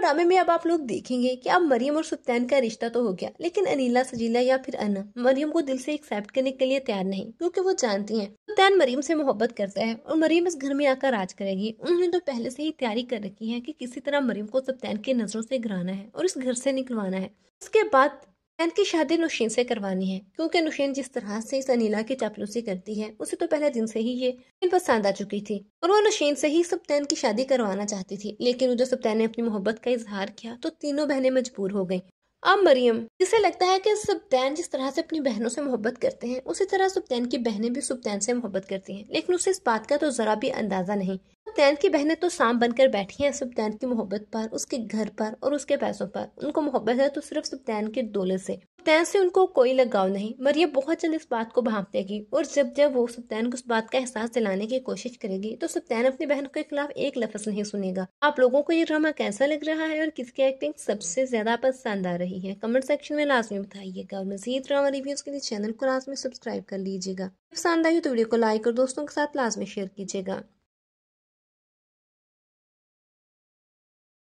ड्रामे में अब आप लोग देखेंगे कि अब मरियम और सत्यन का रिश्ता तो हो गया लेकिन अनिला सजीला या फिर अन्ना मरियम को दिल से एक्सेप्ट करने के लिए तैयार नहीं क्योंकि वो जानती हैं सत्यन मरियम से मोहब्बत करता है और मरियम इस घर में आकर राज करेगी उन्होंने तो पहले से ही तैयारी कर रखी है कि किसी तरह मरियम को सत्यन की नजरों से घराना है और इस घर से निकलवाना है उसके बाद एन की शादी नुशीन से करवानी है क्योंकि नुशीन जिस तरह से इस अनिला की चापलूसी करती है उसे तो पहले दिन से ही ये इन पसंद आ चुकी थी और वो नुशीन से ही सप्तैन की शादी करवाना चाहती थी लेकिन उधर सप्तैन ने अपनी मोहब्बत का इजहार किया तो तीनों बहनें मजबूर हो गई अब मरियम जिसे लगता है कि सप्तैन जिस तरह से अपनी बहनों से मोहब्बत करते हैं उसी तरह सप्तैन की बहनें भी सप्तैन से मोहब्बत करती हैं लेकिन उसे इस बात का तो जरा भी अंदाजा नहीं तैन की बहनें तो सांप बनकर बैठी हैं सुबतैन की मोहब्बत पर उसके घर पर और उसके पैसों पर उनको मोहब्बत है तो सिर्फ सुप्तैन के दोले से सुबतैन से उनको कोई लगाव नहीं मरियम बहुत जल्द इस बात को भाप देगी और जब जब वो सुप्तैन को उस बात का एहसास दिलाने की कोशिश करेगी तो सुप्तैन अपनी बहन के खिलाफ एक लफ्ज नहीं सुनेगा आप लोगों को ये ड्रामा कैसा लग रहा है और किसकी एक्टिंग सबसे ज्यादा पसंद आ रही है कमेंट सेक्शन में लाजमी बताइएगा और मजीद ड्रामा रिव्यूज के लिए चैनल को लाजमी सब्सक्राइब कर लीजिएगा पसंद आई तो वीडियो को लाइक और दोस्तों के साथ लाजमी शेयर कीजिएगा